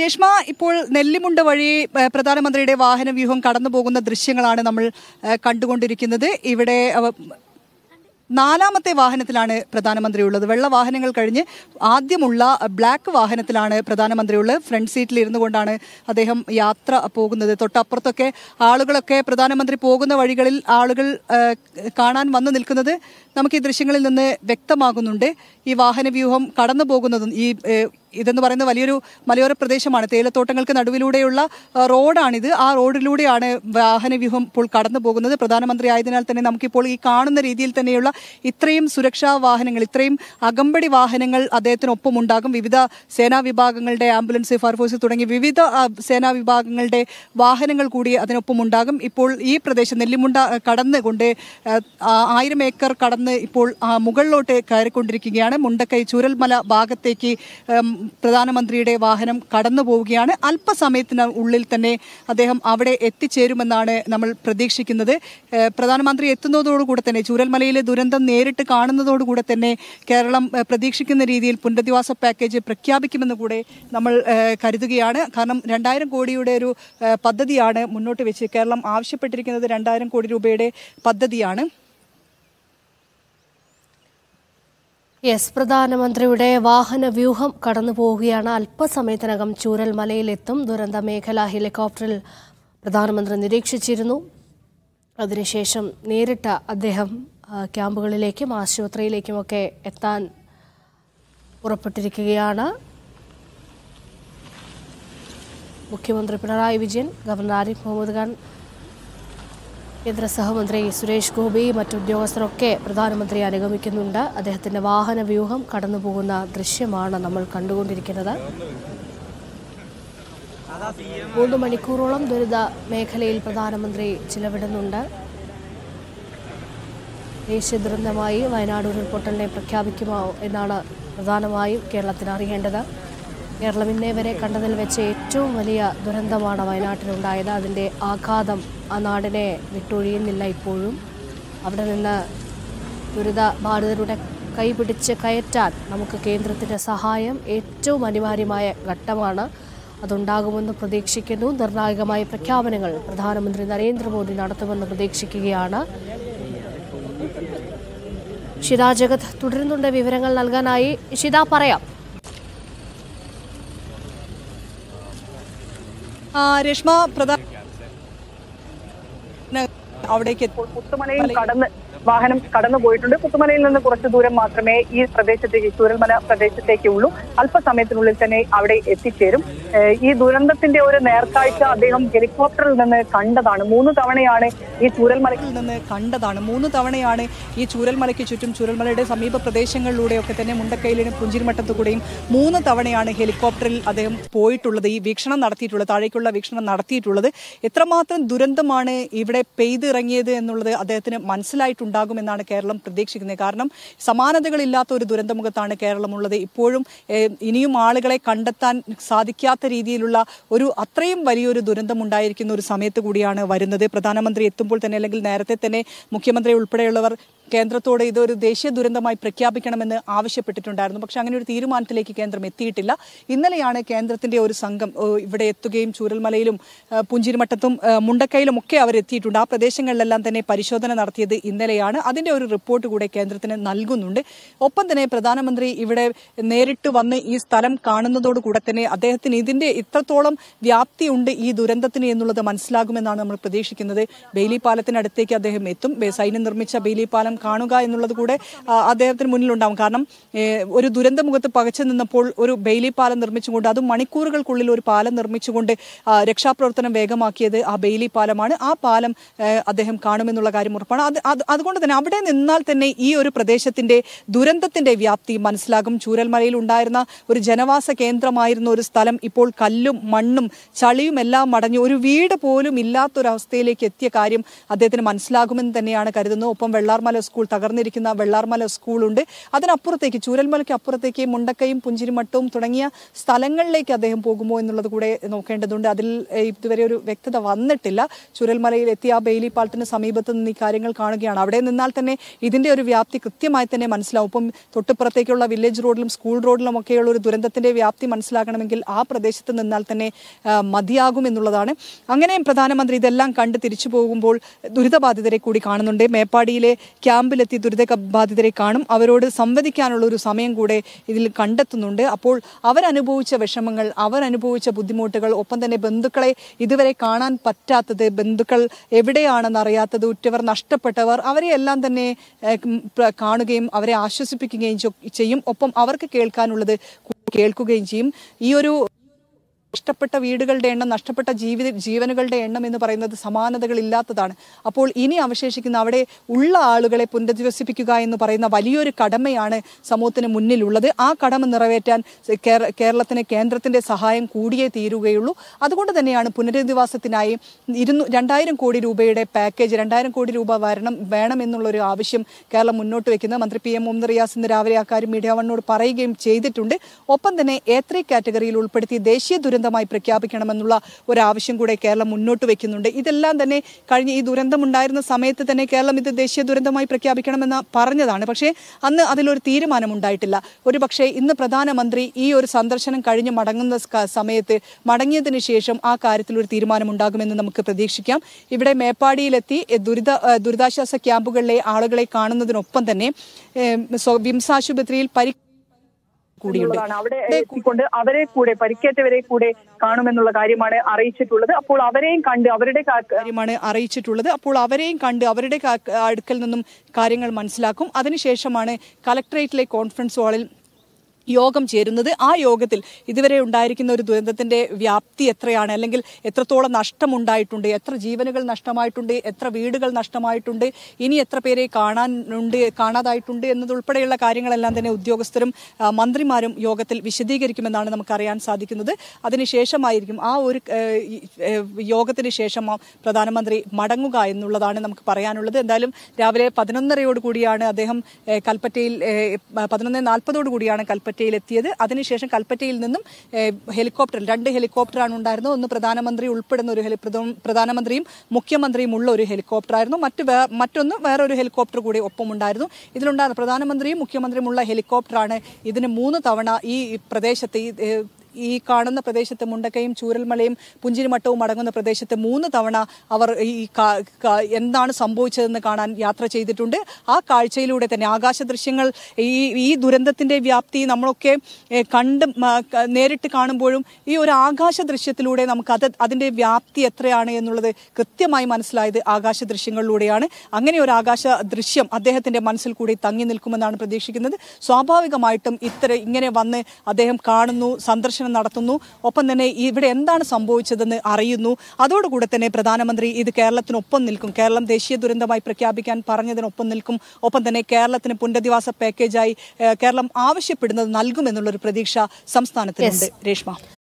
രേഷ്മ ഇപ്പോൾ നെല്ലിമുണ്ട വഴി പ്രധാനമന്ത്രിയുടെ വാഹന വ്യൂഹം കടന്നു പോകുന്ന ദൃശ്യങ്ങളാണ് നമ്മൾ കണ്ടുകൊണ്ടിരിക്കുന്നത് ഇവിടെ നാലാമത്തെ വാഹനത്തിലാണ് പ്രധാനമന്ത്രി ഉള്ളത് വെള്ള വാഹനങ്ങൾ കഴിഞ്ഞ് ആദ്യമുള്ള ബ്ലാക്ക് വാഹനത്തിലാണ് പ്രധാനമന്ത്രി ഉള്ളത് ഫ്രണ്ട് സീറ്റിൽ ഇരുന്നു കൊണ്ടാണ് അദ്ദേഹം യാത്ര പോകുന്നത് തൊട്ടപ്പുറത്തൊക്കെ ആളുകളൊക്കെ പ്രധാനമന്ത്രി പോകുന്ന വഴികളിൽ ആളുകൾ കാണാൻ വന്നു നിൽക്കുന്നത് നമുക്ക് ഈ ദൃശ്യങ്ങളിൽ നിന്ന് വ്യക്തമാകുന്നുണ്ട് ഈ വാഹന വ്യൂഹം കടന്നു പോകുന്നതും ഈ ഇതെന്ന് പറയുന്നത് വലിയൊരു മലയോര പ്രദേശമാണ് തേയിലത്തോട്ടങ്ങൾക്ക് നടുവിലൂടെയുള്ള റോഡാണിത് ആ റോഡിലൂടെയാണ് വാഹനവ്യൂഹം ഇപ്പോൾ കടന്നു പോകുന്നത് പ്രധാനമന്ത്രി ആയതിനാൽ തന്നെ നമുക്കിപ്പോൾ ഈ കാണുന്ന രീതിയിൽ തന്നെയുള്ള ഇത്രയും സുരക്ഷാ വാഹനങ്ങൾ ഇത്രയും അകമ്പടി വാഹനങ്ങൾ അദ്ദേഹത്തിനൊപ്പം ഉണ്ടാകും വിവിധ സേനാ വിഭാഗങ്ങളുടെ ആംബുലൻസ് ഫയർഫോഴ്സ് തുടങ്ങി വിവിധ സേനാ വിഭാഗങ്ങളുടെ വാഹനങ്ങൾ കൂടി അതിനൊപ്പം ഉണ്ടാകും ഇപ്പോൾ ഈ പ്രദേശം നെല്ലിമുണ്ട കടന്നുകൊണ്ട് ആയിരം ഏക്കർ കടന്ന് ഇപ്പോൾ മുകളിലോട്ട് കയറിക്കൊണ്ടിരിക്കുകയാണ് മുണ്ടക്കൈ ചൂരൽമല ഭാഗത്തേക്ക് പ്രധാനമന്ത്രിയുടെ വാഹനം കടന്നു പോവുകയാണ് അല്പസമയത്തിന് ഉള്ളിൽ തന്നെ അദ്ദേഹം അവിടെ എത്തിച്ചേരുമെന്നാണ് നമ്മൾ പ്രതീക്ഷിക്കുന്നത് പ്രധാനമന്ത്രി എത്തുന്നതോടുകൂടെ തന്നെ ചൂരൽമലയിലെ ദുരന്തം നേരിട്ട് കാണുന്നതോടുകൂടെ തന്നെ കേരളം പ്രതീക്ഷിക്കുന്ന രീതിയിൽ പുനരധിവാസ പാക്കേജ് പ്രഖ്യാപിക്കുമെന്ന് കൂടെ നമ്മൾ കരുതുകയാണ് കാരണം രണ്ടായിരം കോടിയുടെ ഒരു പദ്ധതിയാണ് മുന്നോട്ട് വെച്ച് കേരളം ആവശ്യപ്പെട്ടിരിക്കുന്നത് രണ്ടായിരം കോടി രൂപയുടെ പദ്ധതിയാണ് യെസ് പ്രധാനമന്ത്രിയുടെ വാഹന വ്യൂഹം കടന്നു പോവുകയാണ് അല്പസമയത്തിനകം ചൂരൽമലയിലെത്തും ദുരന്ത മേഖല ഹെലികോപ്റ്ററിൽ പ്രധാനമന്ത്രി നിരീക്ഷിച്ചിരുന്നു അതിനുശേഷം നേരിട്ട അദ്ദേഹം ക്യാമ്പുകളിലേക്കും ആശുപത്രിയിലേക്കുമൊക്കെ എത്താൻ പുറപ്പെട്ടിരിക്കുകയാണ് മുഖ്യമന്ത്രി പിണറായി വിജയൻ ഗവർണർ ആരിഫ് മുഹമ്മദ് ഖാൻ കേന്ദ്ര സഹമന്ത്രി സുരേഷ് ഗോപി മറ്റുദ്യോഗസ്ഥരൊക്കെ പ്രധാനമന്ത്രിയെ അനുഗമിക്കുന്നുണ്ട് അദ്ദേഹത്തിന്റെ വാഹന വ്യൂഹം കടന്നുപോകുന്ന ദൃശ്യമാണ് നമ്മൾ കണ്ടുകൊണ്ടിരിക്കുന്നത് മൂന്ന് മണിക്കൂറോളം ദുരിത മേഖലയിൽ പ്രധാനമന്ത്രി ചിലവിടുന്നുണ്ട് ദേശീയ ദുരന്തമായി വയനാട് ഉരുൾപൊട്ടലിനെ പ്രഖ്യാപിക്കുമോ എന്നാണ് പ്രധാനമായും കേരളത്തിന് അറിയേണ്ടത് കേരളം ഇന്നേ വരെ കണ്ടതിൽ വെച്ച് ഏറ്റവും വലിയ ദുരന്തമാണ് വയനാട്ടിലുണ്ടായത് അതിൻ്റെ ആഘാതം ആ നാടിനെ വിട്ടൊഴിയുന്നില്ല ഇപ്പോഴും അവിടെ നിന്ന് ദുരിത ബാധിതരുടെ കൈപിടിച്ച് കയറ്റാൻ നമുക്ക് കേന്ദ്രത്തിൻ്റെ സഹായം ഏറ്റവും അനിവാര്യമായ ഘട്ടമാണ് അതുണ്ടാകുമെന്ന് പ്രതീക്ഷിക്കുന്നു നിർണായകമായ പ്രഖ്യാപനങ്ങൾ പ്രധാനമന്ത്രി നരേന്ദ്രമോദി നടത്തുമെന്ന് പ്രതീക്ഷിക്കുകയാണ് ഷിത ജഗത് തുടരുന്നുണ്ട് വിവരങ്ങൾ നൽകാനായി ഷിത പറയാം രേഷ്മ പ്രധാന അവിടേക്ക് എത്തുമ്പോൾ കടന്ന് വാഹനം കടന്നു പോയിട്ടുണ്ട് പുത്തുമലയിൽ നിന്ന് കുറച്ചു ദൂരം മാത്രമേ ഈ പ്രദേശത്തേക്ക് ചൂരൽമല പ്രദേശത്തേക്ക് ഉള്ളൂ അല്പസമയത്തിനുള്ളിൽ തന്നെ അവിടെ എത്തിച്ചേരും ഈ ദുരന്തത്തിന്റെ ഒരു നേർക്കാഴ്ച അദ്ദേഹം ഹെലികോപ്റ്ററിൽ നിന്ന് കണ്ടതാണ് മൂന്ന് തവണയാണ് ഈ ചൂരൽമലയിൽ നിന്ന് കണ്ടതാണ് മൂന്ന് തവണയാണ് ഈ ചൂരൽമലയ്ക്ക് ചുറ്റും ചൂരൽമലയുടെ സമീപ പ്രദേശങ്ങളിലൂടെയൊക്കെ തന്നെ മുണ്ടക്കയിലും പുഞ്ചിരിമട്ടത്തുകൂടെയും മൂന്ന് തവണയാണ് ഹെലികോപ്റ്ററിൽ അദ്ദേഹം പോയിട്ടുള്ളത് ഈ വീക്ഷണം നടത്തിയിട്ടുള്ളത് താഴേക്കുള്ള വീക്ഷണം നടത്തിയിട്ടുള്ളത് എത്രമാത്രം ദുരന്തമാണ് ഇവിടെ പെയ്തിറങ്ങിയത് എന്നുള്ളത് അദ്ദേഹത്തിന് മനസ്സിലായിട്ടുണ്ട് ഉണ്ടാകുമെന്നാണ് കേരളം പ്രതീക്ഷിക്കുന്നത് കാരണം സമാനതകളില്ലാത്ത ഒരു ദുരന്തമുഖത്താണ് കേരളമുള്ളത് ഇപ്പോഴും ഇനിയും ആളുകളെ കണ്ടെത്താൻ സാധിക്കാത്ത രീതിയിലുള്ള ഒരു അത്രയും വലിയൊരു ദുരന്തം ഉണ്ടായിരിക്കുന്ന ഒരു സമയത്ത് കൂടിയാണ് വരുന്നത് പ്രധാനമന്ത്രി എത്തുമ്പോൾ തന്നെ അല്ലെങ്കിൽ നേരത്തെ തന്നെ മുഖ്യമന്ത്രി ഉൾപ്പെടെയുള്ളവർ കേന്ദ്രത്തോട് ഇതൊരു ദേശീയ ദുരന്തമായി പ്രഖ്യാപിക്കണമെന്ന് ആവശ്യപ്പെട്ടിട്ടുണ്ടായിരുന്നു പക്ഷെ അങ്ങനെ ഒരു തീരുമാനത്തിലേക്ക് കേന്ദ്രം എത്തിയിട്ടില്ല ഇന്നലെയാണ് കേന്ദ്രത്തിന്റെ ഒരു സംഘം ഇവിടെ എത്തുകയും ചൂരൽമലയിലും പുഞ്ചിരിമട്ടത്തും മുണ്ടക്കയിലും ഒക്കെ അവരെത്തിയിട്ടുണ്ട് ആ പ്രദേശങ്ങളിലെല്ലാം തന്നെ പരിശോധന നടത്തിയത് ഇന്നലെയാണ് അതിന്റെ ഒരു റിപ്പോർട്ട് കൂടെ കേന്ദ്രത്തിന് നൽകുന്നുണ്ട് ഒപ്പം തന്നെ പ്രധാനമന്ത്രി ഇവിടെ നേരിട്ട് വന്ന് ഈ സ്ഥലം കാണുന്നതോടുകൂടെ തന്നെ അദ്ദേഹത്തിന് ഇതിന്റെ ഇത്രത്തോളം വ്യാപ്തിയുണ്ട് ഈ ദുരന്തത്തിന് എന്നുള്ളത് മനസ്സിലാകുമെന്നാണ് നമ്മൾ പ്രതീക്ഷിക്കുന്നത് ബെയിലി പാലത്തിനടുത്തേക്ക് അദ്ദേഹം എത്തും സൈന്യം നിർമ്മിച്ച ബെയിലി പാലം കാണുക എന്നുള്ളത് കൂടെ അദ്ദേഹത്തിന് മുന്നിലുണ്ടാവും കാരണം ഒരു ദുരന്ത മുഖത്ത് പകച്ചു നിന്നപ്പോൾ ഒരു ബെയിലി പാലം നിർമ്മിച്ചുകൊണ്ട് അത് മണിക്കൂറുകൾക്കുള്ളിൽ ഒരു പാലം നിർമ്മിച്ചുകൊണ്ട് രക്ഷാപ്രവർത്തനം വേഗമാക്കിയത് ആ ബെയിലി പാലമാണ് ആ പാലം അദ്ദേഹം കാണുമെന്നുള്ള കാര്യം ഉറപ്പാണ് അത് അതുകൊണ്ട് തന്നെ അവിടെ നിന്നാൽ തന്നെ ഈ ഒരു പ്രദേശത്തിന്റെ ദുരന്തത്തിന്റെ വ്യാപ്തി മനസ്സിലാകും ചൂരൽമലയിൽ ഉണ്ടായിരുന്ന ഒരു ജനവാസ കേന്ദ്രമായിരുന്ന ഒരു സ്ഥലം ഇപ്പോൾ കല്ലും മണ്ണും ചളിയും എല്ലാം മടഞ്ഞു ഒരു വീട് പോലും ഇല്ലാത്തൊരവസ്ഥയിലേക്ക് എത്തിയ കാര്യം അദ്ദേഹത്തിന് മനസ്സിലാകുമെന്ന് തന്നെയാണ് കരുതുന്നത് ഒപ്പം വെള്ളാർമല സ്കൂൾ തകർന്നിരിക്കുന്ന വെള്ളാർമല സ്കൂളുണ്ട് അതിനപ്പുറത്തേക്ക് ചൂരൽമലയ്ക്ക് അപ്പുറത്തേക്ക് മുണ്ടക്കയും പുഞ്ചിരിമട്ടവും തുടങ്ങിയ സ്ഥലങ്ങളിലേക്ക് അദ്ദേഹം പോകുമോ എന്നുള്ളത് കൂടെ നോക്കേണ്ടതുണ്ട് അതിൽ ഇതുവരെ ഒരു വ്യക്തത വന്നിട്ടില്ല ചുരൽമലയിൽ എത്തിയ ആ ബെയിലി പാലത്തിന് സമീപത്ത് നിന്ന് ഈ കാര്യങ്ങൾ കാണുകയാണ് അവിടെ നിന്നാൽ തന്നെ ഇതിന്റെ ഒരു വ്യാപ്തി കൃത്യമായി തന്നെ മനസ്സിലാവും ഇപ്പം തൊട്ടുപുറത്തേക്കുള്ള വില്ലേജ് റോഡിലും സ്കൂൾ റോഡിലും ഒക്കെയുള്ള ഒരു ദുരന്തത്തിന്റെ വ്യാപ്തി മനസ്സിലാക്കണമെങ്കിൽ ആ പ്രദേശത്ത് നിന്നാൽ തന്നെ മതിയാകും എന്നുള്ളതാണ് അങ്ങനെയും പ്രധാനമന്ത്രി ഇതെല്ലാം കണ്ട് തിരിച്ചു പോകുമ്പോൾ ദുരിതബാധിതരെ കൂടി കാണുന്നുണ്ട് മേപ്പാടിയിലെ ക്യാമ്പിലെത്തി ദുരിത ബാധിതരെ കാണും അവരോട് സംവദിക്കാനുള്ള ഒരു സമയം കൂടെ ഇതിൽ കണ്ടെത്തുന്നുണ്ട് അപ്പോൾ അവരനുഭവിച്ച വിഷമങ്ങൾ അവരനുഭവിച്ച ബുദ്ധിമുട്ടുകൾ ഒപ്പം തന്നെ ബന്ധുക്കളെ ഇതുവരെ കാണാൻ പറ്റാത്തത് ബന്ധുക്കൾ എവിടെയാണെന്ന് അറിയാത്തത് ഉറ്റവർ നഷ്ടപ്പെട്ടവർ അവരെയെല്ലാം തന്നെ കാണുകയും അവരെ ആശ്വസിപ്പിക്കുകയും ചെയ്യും ഒപ്പം അവർക്ക് കേൾക്കാനുള്ളത് കേൾക്കുകയും ചെയ്യും ഈ ഒരു നഷ്ടപ്പെട്ട വീടുകളുടെ എണ്ണം നഷ്ടപ്പെട്ട ജീവിത ജീവനുകളുടെ എണ്ണം എന്ന് പറയുന്നത് സമാനതകളില്ലാത്തതാണ് അപ്പോൾ ഇനി അവശേഷിക്കുന്ന അവിടെ ഉള്ള ആളുകളെ പുനരധിവസിപ്പിക്കുക എന്ന് പറയുന്ന വലിയൊരു കടമയാണ് സമൂഹത്തിന് മുന്നിലുള്ളത് ആ കടമ നിറവേറ്റാൻ കേരളത്തിന് കേന്ദ്രത്തിൻ്റെ സഹായം കൂടിയേ തീരുകയുള്ളൂ അതുകൊണ്ട് തന്നെയാണ് പുനരധിവാസത്തിനായി ഇരുന്നൂ രണ്ടായിരം കോടി രൂപയുടെ പാക്കേജ് രണ്ടായിരം കോടി രൂപ വരണം വേണമെന്നുള്ളൊരു ആവശ്യം കേരളം മുന്നോട്ട് വെക്കുന്നത് മന്ത്രി പി എം മുഹമ്മദ് റിയാസ് ഇന്ന് രാവിലെ അക്കാര്യം മീഡിയ വണ്ണോട് പറയുകയും ചെയ്തിട്ടുണ്ട് ഒപ്പം തന്നെ എ ത്രീ കാറ്റഗറിയിൽ ഉൾപ്പെടുത്തി ദേശീയ ദുരന്ത ദുരന്തമായി പ്രഖ്യാപിക്കണമെന്നുള്ള ഒരാവശ്യം കൂടെ കേരളം മുന്നോട്ട് വയ്ക്കുന്നുണ്ട് ഇതെല്ലാം തന്നെ കഴിഞ്ഞ ഈ ദുരന്തമുണ്ടായിരുന്ന സമയത്ത് തന്നെ കേരളം ഇത് ദേശീയ ദുരന്തമായി പ്രഖ്യാപിക്കണമെന്ന് പറഞ്ഞതാണ് പക്ഷേ അന്ന് അതിലൊരു തീരുമാനമുണ്ടായിട്ടില്ല ഒരു പക്ഷേ ഇന്ന് പ്രധാനമന്ത്രി ഈ ഒരു സന്ദർശനം കഴിഞ്ഞ് മടങ്ങുന്ന സമയത്ത് മടങ്ങിയതിന് ശേഷം ആ കാര്യത്തിൽ ഒരു തീരുമാനമുണ്ടാകുമെന്ന് നമുക്ക് പ്രതീക്ഷിക്കാം ഇവിടെ മേപ്പാടിയിലെത്തി ദുരിത ദുരിതാശ്വാസ ക്യാമ്പുകളിലെ ആളുകളെ കാണുന്നതിനൊപ്പം തന്നെ വിംസാശുപത്രിയിൽ പരി കൂടിയുണ്ട് അവിടെ എത്തിക്കൊണ്ട് അവരെ കൂടെ പരിക്കേറ്റവരെ കൂടെ കാണുമെന്നുള്ള കാര്യമാണ് അറിയിച്ചിട്ടുള്ളത് അപ്പോൾ അവരെയും കണ്ട് അവരുടെ കാര്യമാണ് അറിയിച്ചിട്ടുള്ളത് അപ്പോൾ അവരെയും കണ്ട് അവരുടെ അടുക്കൽ നിന്നും കാര്യങ്ങൾ മനസ്സിലാക്കും അതിനുശേഷമാണ് കലക്ടറേറ്റിലെ കോൺഫറൻസ് ഹാളിൽ യോഗം ചേരുന്നത് ആ യോഗത്തിൽ ഇതുവരെ ഉണ്ടായിരിക്കുന്ന ഒരു ദുരന്തത്തിന്റെ വ്യാപ്തി എത്രയാണ് അല്ലെങ്കിൽ എത്രത്തോളം നഷ്ടമുണ്ടായിട്ടുണ്ട് എത്ര ജീവനുകൾ നഷ്ടമായിട്ടുണ്ട് എത്ര വീടുകൾ നഷ്ടമായിട്ടുണ്ട് ഇനി എത്ര പേരെ കാണാനുണ്ട് കാണാതായിട്ടുണ്ട് എന്നതുൾപ്പെടെയുള്ള കാര്യങ്ങളെല്ലാം തന്നെ ഉദ്യോഗസ്ഥരും മന്ത്രിമാരും യോഗത്തിൽ വിശദീകരിക്കുമെന്നാണ് നമുക്കറിയാൻ സാധിക്കുന്നത് അതിനുശേഷമായിരിക്കും ആ ഒരു യോഗത്തിന് ശേഷം പ്രധാനമന്ത്രി മടങ്ങുക എന്നുള്ളതാണ് നമുക്ക് പറയാനുള്ളത് എന്തായാലും രാവിലെ പതിനൊന്നരയോടുകൂടിയാണ് കൂടിയാണ് അദ്ദേഹം കൽപ്പറ്റയിൽ പതിനൊന്ന് നാൽപ്പതോടുകൂടിയാണ് കൂടിയാണ് കൽപ്പറ്റ കൽപ്പറ്റയിലെത്തിയത് അതിനുശേഷം കൽപ്പറ്റയിൽ നിന്നും ഹെലികോപ്റ്റർ രണ്ട് ഹെലികോപ്റ്ററാണ് ഉണ്ടായിരുന്നത് ഒന്ന് പ്രധാനമന്ത്രി ഉൾപ്പെടുന്ന ഒരു ഹെലി പ്രധാനമന്ത്രിയും മുഖ്യമന്ത്രിയും ഉള്ള ഒരു ഹെലികോപ്റ്ററായിരുന്നു മറ്റ് മറ്റൊന്ന് വേറൊരു ഹെലികോപ്റ്റർ കൂടി ഒപ്പമുണ്ടായിരുന്നു ഇതിലുണ്ടായിരുന്ന പ്രധാനമന്ത്രിയും മുഖ്യമന്ത്രിയും ഉള്ള ഹെലികോപ്റ്ററാണ് ഇതിന് മൂന്ന് തവണ ഈ പ്രദേശത്ത് ഈ ഈ കാണുന്ന പ്രദേശത്ത് മുണ്ടക്കയും ചൂരൽമലയും പുഞ്ചിരിമട്ടവും അടങ്ങുന്ന പ്രദേശത്ത് മൂന്ന് തവണ അവർ ഈ എന്താണ് സംഭവിച്ചതെന്ന് കാണാൻ യാത്ര ചെയ്തിട്ടുണ്ട് ആ കാഴ്ചയിലൂടെ തന്നെ ആകാശ ദൃശ്യങ്ങൾ ഈ ഈ ദുരന്തത്തിന്റെ വ്യാപ്തി നമ്മളൊക്കെ കണ്ട് നേരിട്ട് കാണുമ്പോഴും ഈ ഒരു ആകാശ ദൃശ്യത്തിലൂടെ നമുക്ക് അത് അതിന്റെ വ്യാപ്തി എത്രയാണ് എന്നുള്ളത് കൃത്യമായി മനസ്സിലായത് ആകാശ ദൃശ്യങ്ങളിലൂടെയാണ് അങ്ങനെ ഒരു ആകാശ ദൃശ്യം അദ്ദേഹത്തിന്റെ മനസ്സിൽ കൂടി തങ്ങി നിൽക്കുമെന്നാണ് പ്രതീക്ഷിക്കുന്നത് സ്വാഭാവികമായിട്ടും ഇത്ര ഇങ്ങനെ വന്ന് അദ്ദേഹം കാണുന്നു സന്ദർശനം അന്വേഷണം നടത്തുന്നു ഒപ്പം തന്നെ ഇവിടെ എന്താണ് സംഭവിച്ചതെന്ന് അറിയുന്നു അതോടുകൂടെ തന്നെ പ്രധാനമന്ത്രി ഇത് കേരളത്തിനൊപ്പം നിൽക്കും കേരളം ദേശീയ ദുരന്തമായി പ്രഖ്യാപിക്കാൻ പറഞ്ഞതിനൊപ്പം നിൽക്കും ഒപ്പം തന്നെ കേരളത്തിന് പുനരധിവാസ പാക്കേജായി കേരളം ആവശ്യപ്പെടുന്നത് നൽകുമെന്നുള്ളൊരു പ്രതീക്ഷ സംസ്ഥാനത്തിനുണ്ട് രേഷ്മ